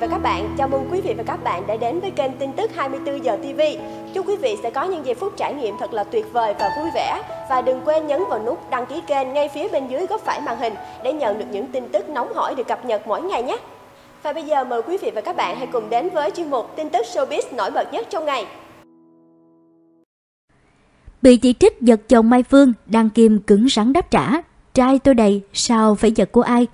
và các bạn, chào mừng quý vị và các bạn đã đến với kênh tin tức 24 giờ TV. Chúc quý vị sẽ có những giây phút trải nghiệm thật là tuyệt vời và vui vẻ. Và đừng quên nhấn vào nút đăng ký kênh ngay phía bên dưới góc phải màn hình để nhận được những tin tức nóng hổi được cập nhật mỗi ngày nhé. Và bây giờ mời quý vị và các bạn hãy cùng đến với chuyên mục tin tức showbiz nổi bật nhất trong ngày. Bị chỉ trích giật chồng Mai Phương, Đăng Kim cứng rắn đáp trả. Trai tôi đầy, sao phải giật của ai?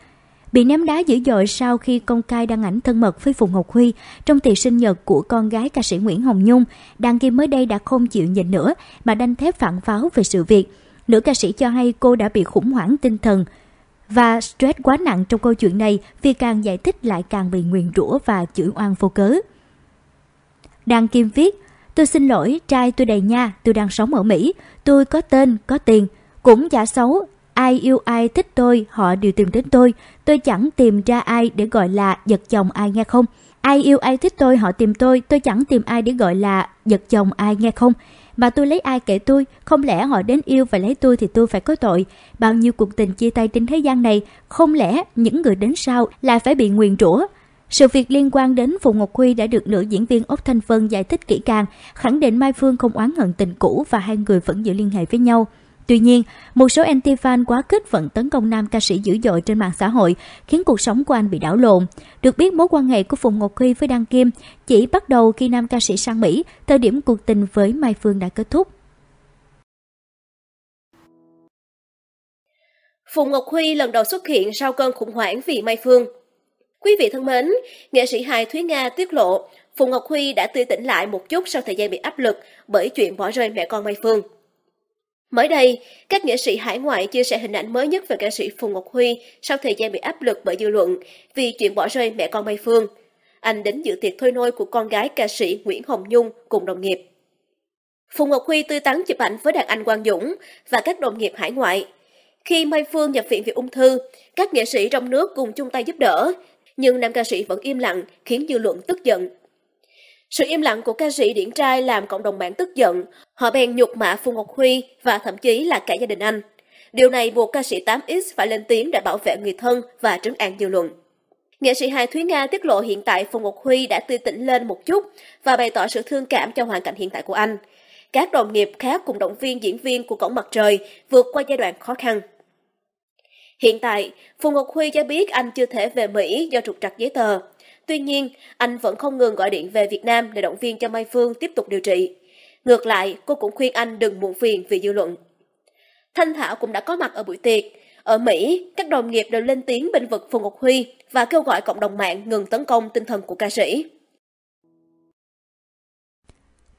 bị ném đá dữ dội sau khi công khai đăng ảnh thân mật với Phùng Ngọc Huy trong tiệc sinh nhật của con gái ca sĩ Nguyễn Hồng Nhung. Đăng Kim mới đây đã không chịu nhịn nữa mà đanh thép phản pháo về sự việc. Nữ ca sĩ cho hay cô đã bị khủng hoảng tinh thần và stress quá nặng trong câu chuyện này vì càng giải thích lại càng bị nguyền rủa và chửi oan vô cớ. Đăng Kim viết, tôi xin lỗi, trai tôi đầy nha, tôi đang sống ở Mỹ, tôi có tên, có tiền, cũng giả xấu, Ai yêu ai thích tôi, họ đều tìm đến tôi. Tôi chẳng tìm ra ai để gọi là giật chồng ai nghe không. Ai yêu ai thích tôi, họ tìm tôi. Tôi chẳng tìm ai để gọi là giật chồng ai nghe không. Mà tôi lấy ai kể tôi, không lẽ họ đến yêu và lấy tôi thì tôi phải có tội. Bao nhiêu cuộc tình chia tay trên thế gian này, không lẽ những người đến sau lại phải bị nguyền rủa sự việc liên quan đến Phùng Ngọc Huy đã được nữ diễn viên Ốc Thanh Vân giải thích kỹ càng, khẳng định Mai Phương không oán hận tình cũ và hai người vẫn giữ liên hệ với nhau. Tuy nhiên, một số anti-fan quá kích vẫn tấn công nam ca sĩ dữ dội trên mạng xã hội, khiến cuộc sống của anh bị đảo lộn. Được biết mối quan hệ của Phùng Ngọc Huy với Đăng Kim chỉ bắt đầu khi nam ca sĩ sang Mỹ, thời điểm cuộc tình với Mai Phương đã kết thúc. Phùng Ngọc Huy lần đầu xuất hiện sau cơn khủng hoảng vì Mai Phương. Quý vị thân mến, nghệ sĩ hài Thúy Nga tiết lộ Phùng Ngọc Huy đã tươi tỉnh lại một chút sau thời gian bị áp lực bởi chuyện bỏ rơi mẹ con Mai Phương. Mới đây, các nghệ sĩ hải ngoại chia sẻ hình ảnh mới nhất về ca sĩ Phùng Ngọc Huy sau thời gian bị áp lực bởi dư luận vì chuyện bỏ rơi mẹ con Mai Phương. Anh đến dự tiệc thôi nôi của con gái ca sĩ Nguyễn Hồng Nhung cùng đồng nghiệp. Phùng Ngọc Huy tươi tắn chụp ảnh với đàn anh Quang Dũng và các đồng nghiệp hải ngoại. Khi Mai Phương nhập viện vì ung thư, các nghệ sĩ trong nước cùng chung tay giúp đỡ, nhưng nam ca sĩ vẫn im lặng khiến dư luận tức giận. Sự im lặng của ca sĩ điển trai làm cộng đồng mạng tức giận, Họ bèn nhục mạ Phùng Ngọc Huy và thậm chí là cả gia đình anh. Điều này buộc ca sĩ 8X phải lên tiếng để bảo vệ người thân và trấn an dư luận. Nghệ sĩ Hà Thúy Nga tiết lộ hiện tại Phùng Ngọc Huy đã tươi tỉnh lên một chút và bày tỏ sự thương cảm cho hoàn cảnh hiện tại của anh. Các đồng nghiệp khác cùng động viên diễn viên của Cổng Mặt Trời vượt qua giai đoạn khó khăn. Hiện tại, Phùng Ngọc Huy cho biết anh chưa thể về Mỹ do trục trặc giấy tờ. Tuy nhiên, anh vẫn không ngừng gọi điện về Việt Nam để động viên cho Mai Phương tiếp tục điều trị. Ngược lại, cô cũng khuyên anh đừng muộn phiền vì dư luận. Thanh Thảo cũng đã có mặt ở buổi tiệc. Ở Mỹ, các đồng nghiệp đều lên tiếng bên vực Phùng Ngọc Huy và kêu gọi cộng đồng mạng ngừng tấn công tinh thần của ca sĩ.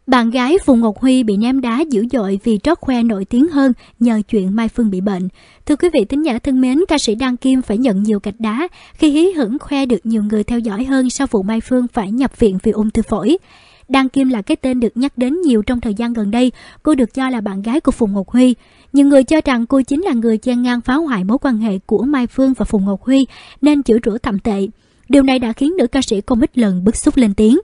Bạn gái Phùng Ngọc Huy bị ném đá dữ dội vì trót khoe nổi tiếng hơn nhờ chuyện Mai Phương bị bệnh. Thưa quý vị tính giả thân mến, ca sĩ Đăng Kim phải nhận nhiều gạch đá khi hí hửng khoe được nhiều người theo dõi hơn sau vụ Mai Phương phải nhập viện vì ung thư phổi. Đan Kim là cái tên được nhắc đến nhiều trong thời gian gần đây. Cô được cho là bạn gái của Phùng Ngọc Huy. Nhiều người cho rằng cô chính là người chen ngang phá hoại mối quan hệ của Mai Phương và Phùng Ngọc Huy nên chửi rủa thậm tệ. Điều này đã khiến nữ ca sĩ không ít lần bức xúc lên tiếng.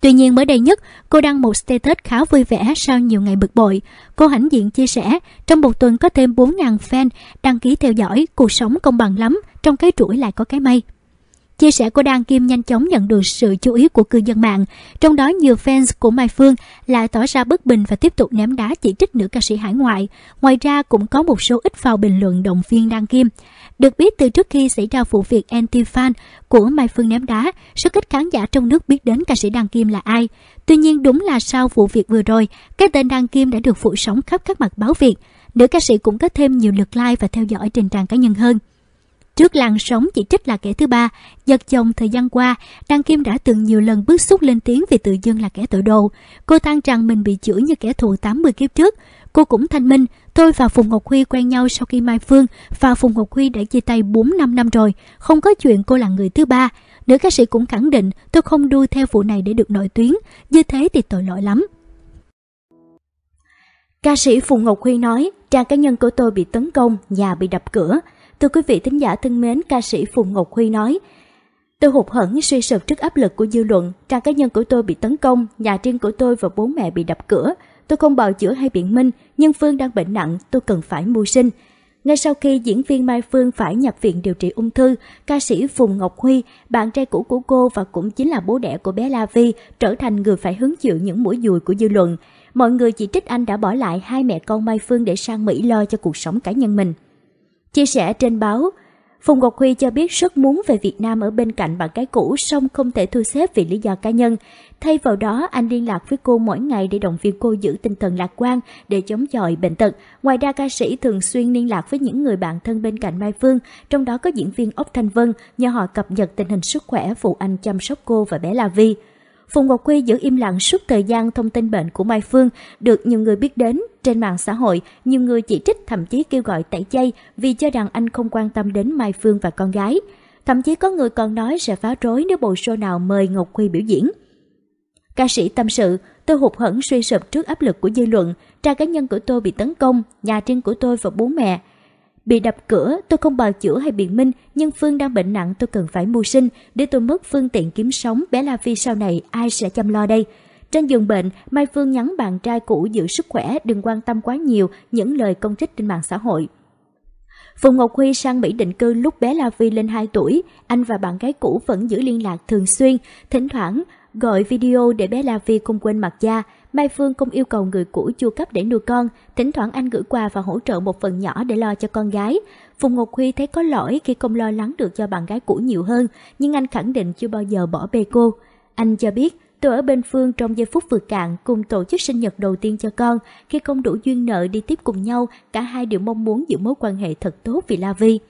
Tuy nhiên mới đây nhất, cô đăng một status khá vui vẻ sau nhiều ngày bực bội. Cô hãnh diện chia sẻ, trong một tuần có thêm 4.000 fan đăng ký theo dõi, cuộc sống công bằng lắm, trong cái rủi lại có cái may. Chia sẻ của Đan Kim nhanh chóng nhận được sự chú ý của cư dân mạng, trong đó nhiều fans của Mai Phương lại tỏ ra bất bình và tiếp tục ném đá chỉ trích nữ ca sĩ hải ngoại. Ngoài ra cũng có một số ít vào bình luận động viên Đan Kim. Được biết từ trước khi xảy ra vụ việc anti-fan của Mai Phương ném đá, số ít khán giả trong nước biết đến ca sĩ Đan Kim là ai. Tuy nhiên đúng là sau vụ việc vừa rồi, cái tên Đan Kim đã được phủ sóng khắp các mặt báo Việt. Nữ ca sĩ cũng có thêm nhiều lượt like và theo dõi trên trang cá nhân hơn. Trước làn sóng chỉ trích là kẻ thứ ba, giật chồng thời gian qua, Đăng Kim đã từng nhiều lần bức xúc lên tiếng vì tự dưng là kẻ tội đồ. Cô than rằng mình bị chửi như kẻ thù 80 kiếp trước. Cô cũng thanh minh, tôi và Phùng Ngọc Huy quen nhau sau khi Mai Phương và Phùng Ngọc Huy đã chia tay 4-5 năm rồi, không có chuyện cô là người thứ ba. Nữ ca sĩ cũng khẳng định tôi không đuôi theo vụ này để được nổi tiếng, như thế thì tội lỗi lắm. Ca sĩ Phùng Ngọc Huy nói, trang cá nhân của tôi bị tấn công, nhà bị đập cửa. Thưa quý vị thính giả thân mến, ca sĩ Phùng Ngọc Huy nói, Tôi hụt hẫng suy sụp trước áp lực của dư luận, trang cá nhân của tôi bị tấn công, nhà riêng của tôi và bố mẹ bị đập cửa. Tôi không bào chữa hay biện minh, nhưng Phương đang bệnh nặng, tôi cần phải mưu sinh. Ngay sau khi diễn viên Mai Phương phải nhập viện điều trị ung thư, ca sĩ Phùng Ngọc Huy, bạn trai cũ của cô và cũng chính là bố đẻ của bé La Vi, trở thành người phải hứng chịu những mũi dùi của dư luận. Mọi người chỉ trích anh đã bỏ lại hai mẹ con Mai Phương để sang Mỹ lo cho cuộc sống cá nhân mình. Chia sẻ trên báo, Phùng Ngọc Huy cho biết rất muốn về Việt Nam ở bên cạnh bạn gái cũ song không thể thu xếp vì lý do cá nhân. Thay vào đó, anh liên lạc với cô mỗi ngày để động viên cô giữ tinh thần lạc quan để chống chọi bệnh tật. Ngoài ra ca sĩ thường xuyên liên lạc với những người bạn thân bên cạnh Mai Phương, trong đó có diễn viên Ốc Thanh Vân, nhờ họ cập nhật tình hình sức khỏe phụ anh chăm sóc cô và bé La Vi. Phùng Ngọc Quy giữ im lặng suốt thời gian thông tin bệnh của Mai Phương được nhiều người biết đến trên mạng xã hội, nhiều người chỉ trích thậm chí kêu gọi tẩy chay vì cho rằng anh không quan tâm đến Mai Phương và con gái. Thậm chí có người còn nói sẽ phá rối nếu bộ show nào mời Ngọc Quy biểu diễn. Ca sĩ tâm sự, tôi hụt hẫng suy sụp trước áp lực của dư luận, tra cá nhân của tôi bị tấn công, nhà riêng của tôi và bố mẹ, Bị đập cửa, tôi không bào chữa hay biện minh, nhưng Phương đang bệnh nặng tôi cần phải mưu sinh, để tôi mất phương tiện kiếm sống, bé La Phi sau này ai sẽ chăm lo đây. Trên giường bệnh, Mai Phương nhắn bạn trai cũ giữ sức khỏe, đừng quan tâm quá nhiều những lời công kích trên mạng xã hội. Phùng Ngọc Huy sang Mỹ định cư lúc bé La Phi lên 2 tuổi, anh và bạn gái cũ vẫn giữ liên lạc thường xuyên, thỉnh thoảng gọi video để bé La Phi không quên mặt da Mai Phương cũng yêu cầu người cũ chu cấp để nuôi con, thỉnh thoảng anh gửi quà và hỗ trợ một phần nhỏ để lo cho con gái. Phùng Ngọc Huy thấy có lỗi khi không lo lắng được cho bạn gái cũ nhiều hơn, nhưng anh khẳng định chưa bao giờ bỏ bê cô. Anh cho biết, tôi ở bên Phương trong giây phút vừa cạn cùng tổ chức sinh nhật đầu tiên cho con. Khi không đủ duyên nợ đi tiếp cùng nhau, cả hai đều mong muốn giữ mối quan hệ thật tốt vì La Vi.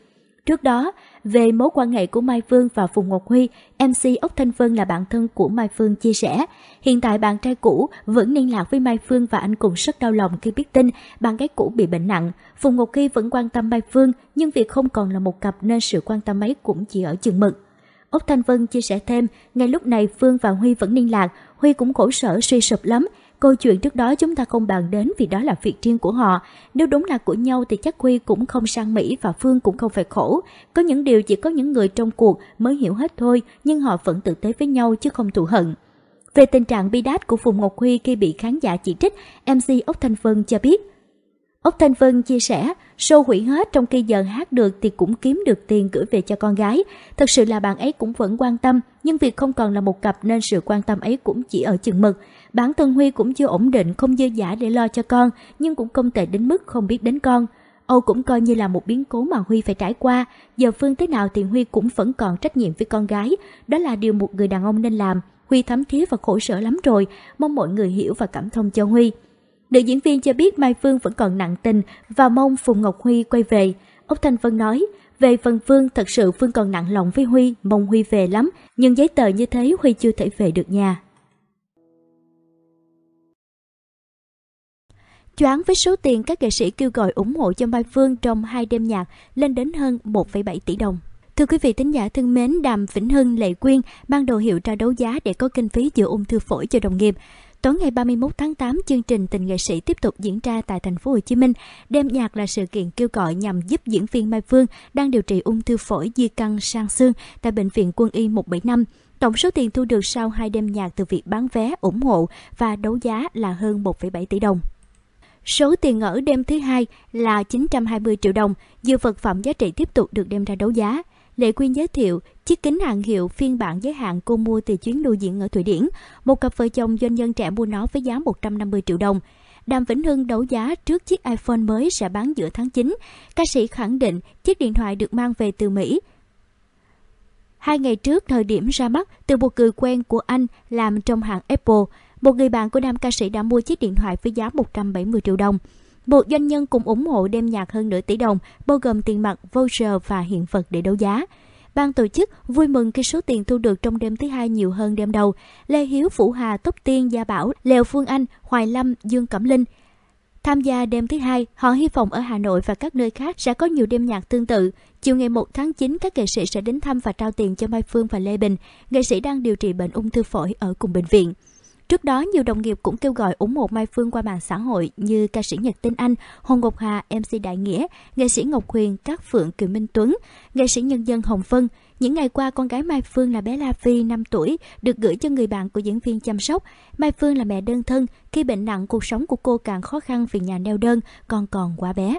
Trước đó, về mối quan hệ của Mai Phương và Phùng Ngọc Huy, MC Ốc Thanh Vân là bạn thân của Mai Phương chia sẻ. Hiện tại bạn trai cũ vẫn liên lạc với Mai Phương và anh cùng rất đau lòng khi biết tin bạn gái cũ bị bệnh nặng. Phùng Ngọc Huy vẫn quan tâm Mai Phương nhưng việc không còn là một cặp nên sự quan tâm ấy cũng chỉ ở chừng mực. Ốc Thanh Vân chia sẻ thêm, ngay lúc này Phương và Huy vẫn liên lạc, Huy cũng khổ sở suy sụp lắm. Câu chuyện trước đó chúng ta không bàn đến vì đó là việc riêng của họ. Nếu đúng là của nhau thì chắc Huy cũng không sang Mỹ và Phương cũng không phải khổ. Có những điều chỉ có những người trong cuộc mới hiểu hết thôi, nhưng họ vẫn tử tế với nhau chứ không thù hận. Về tình trạng bi đát của Phùng Ngọc Huy khi bị khán giả chỉ trích, MC Ốc Thanh Vân cho biết. Ốc Thanh Vân chia sẻ, show hủy hết trong khi giờ hát được thì cũng kiếm được tiền gửi về cho con gái. Thật sự là bạn ấy cũng vẫn quan tâm, nhưng việc không còn là một cặp nên sự quan tâm ấy cũng chỉ ở chừng mực. Bản thân Huy cũng chưa ổn định, không dư giả để lo cho con, nhưng cũng không tệ đến mức không biết đến con. Âu cũng coi như là một biến cố mà Huy phải trải qua, giờ Phương thế nào thì Huy cũng vẫn còn trách nhiệm với con gái, đó là điều một người đàn ông nên làm. Huy thấm thía và khổ sở lắm rồi, mong mọi người hiểu và cảm thông cho Huy. Nữ diễn viên cho biết Mai Phương vẫn còn nặng tình và mong Phùng Ngọc Huy quay về. Ốc Thanh Vân nói, về phần Phương thật sự Phương còn nặng lòng với Huy, mong Huy về lắm, nhưng giấy tờ như thế Huy chưa thể về được nhà. choáng với số tiền các nghệ sĩ kêu gọi ủng hộ cho Mai Phương trong hai đêm nhạc lên đến hơn 1,7 tỷ đồng. Thưa quý vị tính giả thân mến, Đàm Vĩnh Hưng Lệ Quyên ban đầu hiệu ra đấu giá để có kinh phí chữa ung thư phổi cho đồng nghiệp. Tối ngày 31 tháng 8, chương trình Tình nghệ sĩ tiếp tục diễn ra tại thành phố Hồ Chí Minh. Đêm nhạc là sự kiện kêu gọi nhằm giúp diễn viên Mai Phương đang điều trị ung thư phổi di căn sang xương tại bệnh viện Quân y 175. Tổng số tiền thu được sau hai đêm nhạc từ việc bán vé, ủng hộ và đấu giá là hơn 1,7 tỷ đồng. Số tiền ở đêm thứ hai là 920 triệu đồng, dư vật phẩm giá trị tiếp tục được đem ra đấu giá. Lệ Quyên giới thiệu chiếc kính hàng hiệu phiên bản giới hạn cô mua từ chuyến lưu diễn ở Thụy Điển. Một cặp vợ chồng doanh nhân trẻ mua nó với giá 150 triệu đồng. Đàm Vĩnh Hưng đấu giá trước chiếc iPhone mới sẽ bán giữa tháng 9. Ca sĩ khẳng định chiếc điện thoại được mang về từ Mỹ. Hai ngày trước thời điểm ra mắt từ một người quen của anh làm trong hãng Apple một người bạn của nam ca sĩ đã mua chiếc điện thoại với giá 170 triệu đồng. Một doanh nhân cũng ủng hộ đem nhạc hơn nửa tỷ đồng, bao gồm tiền mặt, voucher và hiện vật để đấu giá. Ban tổ chức vui mừng khi số tiền thu được trong đêm thứ hai nhiều hơn đêm đầu. Lê Hiếu, vũ Hà, Túc Tiên, Gia Bảo, Lèo Phương Anh, Hoài Lâm, Dương Cẩm Linh. Tham gia đêm thứ hai, họ hy vọng ở Hà Nội và các nơi khác sẽ có nhiều đêm nhạc tương tự. Chiều ngày 1 tháng 9, các nghệ sĩ sẽ đến thăm và trao tiền cho Mai Phương và Lê Bình, nghệ sĩ đang điều trị bệnh ung thư phổi ở cùng bệnh viện. Trước đó, nhiều đồng nghiệp cũng kêu gọi ủng hộ Mai Phương qua mạng xã hội như ca sĩ Nhật Tinh Anh, Hồng Ngọc Hà, MC Đại Nghĩa, nghệ sĩ Ngọc Huyền, Cát Phượng Kiều Minh Tuấn, nghệ sĩ nhân dân Hồng Vân. Những ngày qua, con gái Mai Phương là bé La Phi, 5 tuổi, được gửi cho người bạn của diễn viên chăm sóc. Mai Phương là mẹ đơn thân, khi bệnh nặng cuộc sống của cô càng khó khăn vì nhà neo đơn, con còn quá bé.